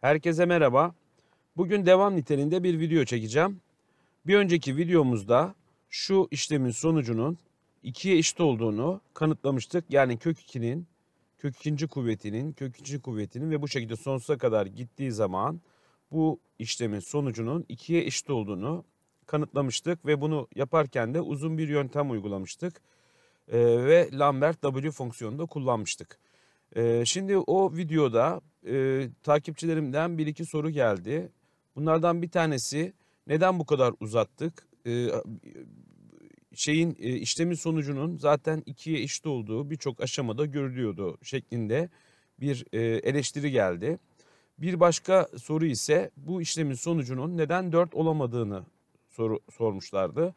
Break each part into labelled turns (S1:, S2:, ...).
S1: Herkese merhaba. Bugün devam niteliğinde bir video çekeceğim. Bir önceki videomuzda şu işlemin sonucunun 2'ye eşit olduğunu kanıtlamıştık. Yani kök 2'nin, kök 2. kuvvetinin, kök 2. kuvvetinin ve bu şekilde sonsuza kadar gittiği zaman bu işlemin sonucunun 2'ye eşit olduğunu kanıtlamıştık ve bunu yaparken de uzun bir yöntem uygulamıştık. Ee, ve Lambert W fonksiyonunu da kullanmıştık. E, şimdi o videoda e, takipçilerimden bir iki soru geldi. Bunlardan bir tanesi neden bu kadar uzattık? E, şeyin e, işlemin sonucunun zaten ikiye eşit olduğu birçok aşamada görülüyordu şeklinde bir e, eleştiri geldi. Bir başka soru ise bu işlemin sonucunun neden 4 olamadığını soru, sormuşlardı.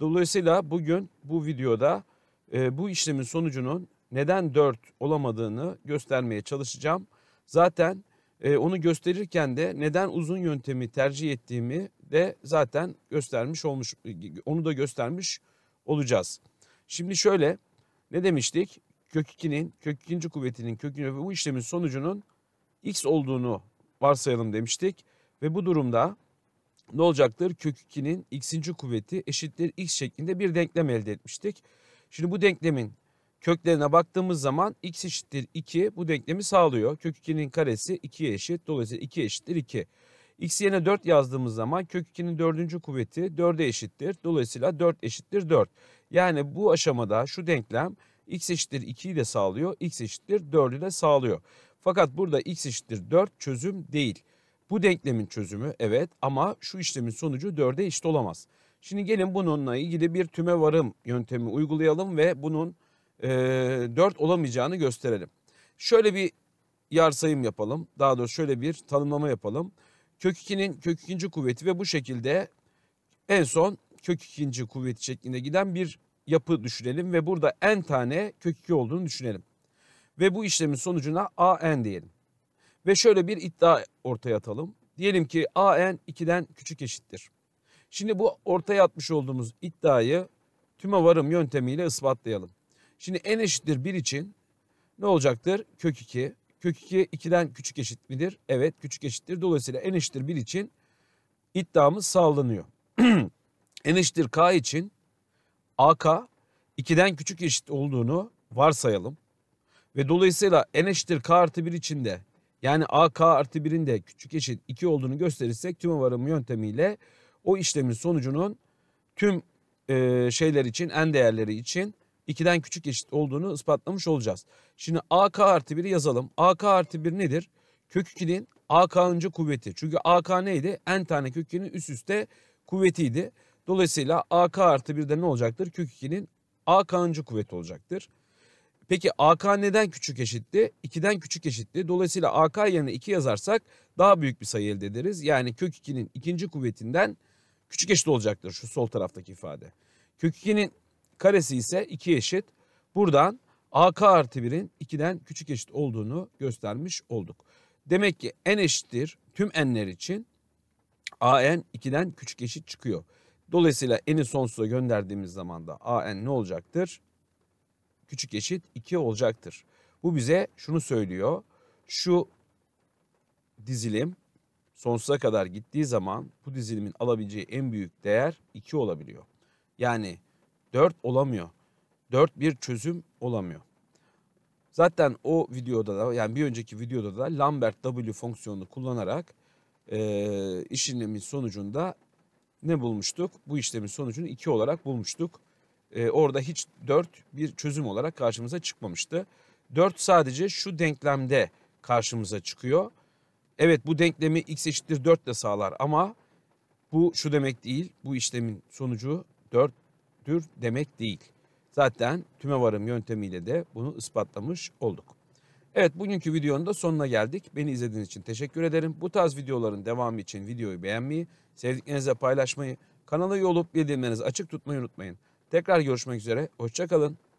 S1: Dolayısıyla bugün bu videoda e, bu işlemin sonucunun neden 4 olamadığını göstermeye çalışacağım. Zaten e, onu gösterirken de neden uzun yöntemi tercih ettiğimi de zaten göstermiş olmuş onu da göstermiş olacağız. Şimdi şöyle ne demiştik? Kök 2'nin kök 2. kuvvetinin kökünü ve bu işlemin sonucunun x olduğunu varsayalım demiştik ve bu durumda ne olacaktır? Kök 2'nin x'inci kuvveti eşittir x şeklinde bir denklem elde etmiştik. Şimdi bu denklemin köklerine baktığımız zaman x eşittir 2 bu denklemi sağlıyor. Kök 2'nin karesi 2'ye eşit. Dolayısıyla 2 eşittir 2. x yerine 4 yazdığımız zaman kök 2'nin 4. kuvveti 4'e eşittir. Dolayısıyla 4 eşittir 4. Yani bu aşamada şu denklem x eşittir 2'yi de sağlıyor. x eşittir 4'ü de sağlıyor. Fakat burada x eşittir 4 çözüm değil. Bu denklemin çözümü evet ama şu işlemin sonucu 4'e eşit olamaz. Şimdi gelin bununla ilgili bir tüme varım yöntemi uygulayalım ve bunun 4 olamayacağını gösterelim. Şöyle bir yarsayım yapalım. Daha doğrusu şöyle bir tanımlama yapalım. Kök 2'nin kök 2. kuvveti ve bu şekilde en son kök 2. kuvveti şeklinde giden bir yapı düşünelim ve burada n tane kök 2 olduğunu düşünelim. Ve bu işlemin sonucuna a n diyelim. Ve şöyle bir iddia ortaya atalım. Diyelim ki a n 2'den küçük eşittir. Şimdi bu ortaya atmış olduğumuz iddiayı tüme varım yöntemiyle ispatlayalım. Şimdi n eşittir 1 için ne olacaktır? Kök 2. Kök 2 2'den küçük eşit midir? Evet küçük eşittir. Dolayısıyla n eşittir 1 için iddiamız sağlanıyor. n eşittir k için ak 2'den küçük eşit olduğunu varsayalım. Ve dolayısıyla n eşittir k artı 1 için de yani ak artı 1'in de küçük eşit 2 olduğunu gösterirsek tüm varımı yöntemiyle o işlemin sonucunun tüm e, şeyler için n değerleri için 2'den küçük eşit olduğunu ispatlamış olacağız. Şimdi AK artı 1'i yazalım. AK artı 1 nedir? Kök 2'nin AK'ıncı kuvveti. Çünkü AK neydi? N tane kök 2'nin üst üste kuvvetiydi. Dolayısıyla AK artı 1 de ne olacaktır? Kök 2'nin AK'ıncı kuvveti olacaktır. Peki AK neden küçük eşitti? 2'den küçük eşitti. Dolayısıyla AK yerine 2 yazarsak daha büyük bir sayı elde ederiz. Yani kök 2'nin ikinci kuvvetinden küçük eşit olacaktır şu sol taraftaki ifade. Kök 2'nin Karesi ise 2 eşit. Buradan AK artı 1'in 2'den küçük eşit olduğunu göstermiş olduk. Demek ki n eşittir tüm n'ler için an 2'den küçük eşit çıkıyor. Dolayısıyla n'i sonsuza gönderdiğimiz zaman da an ne olacaktır? Küçük eşit 2 olacaktır. Bu bize şunu söylüyor. Şu dizilim sonsuza kadar gittiği zaman bu dizilimin alabileceği en büyük değer 2 olabiliyor. Yani Dört olamıyor. Dört bir çözüm olamıyor. Zaten o videoda da yani bir önceki videoda da Lambert W fonksiyonunu kullanarak e, işlemin sonucunda ne bulmuştuk? Bu işlemin sonucunu 2 olarak bulmuştuk. E, orada hiç 4 bir çözüm olarak karşımıza çıkmamıştı. 4 sadece şu denklemde karşımıza çıkıyor. Evet bu denklemi x eşittir 4 ile sağlar ama bu şu demek değil. Bu işlemin sonucu 4 tür demek değil. Zaten tümevarım yöntemiyle de bunu ispatlamış olduk. Evet bugünkü videonun da sonuna geldik. Beni izlediğiniz için teşekkür ederim. Bu tarz videoların devamı için videoyu beğenmeyi, sevdiklerinizle paylaşmayı, kanala olup bildirimlerinizi açık tutmayı unutmayın. Tekrar görüşmek üzere, hoşçakalın.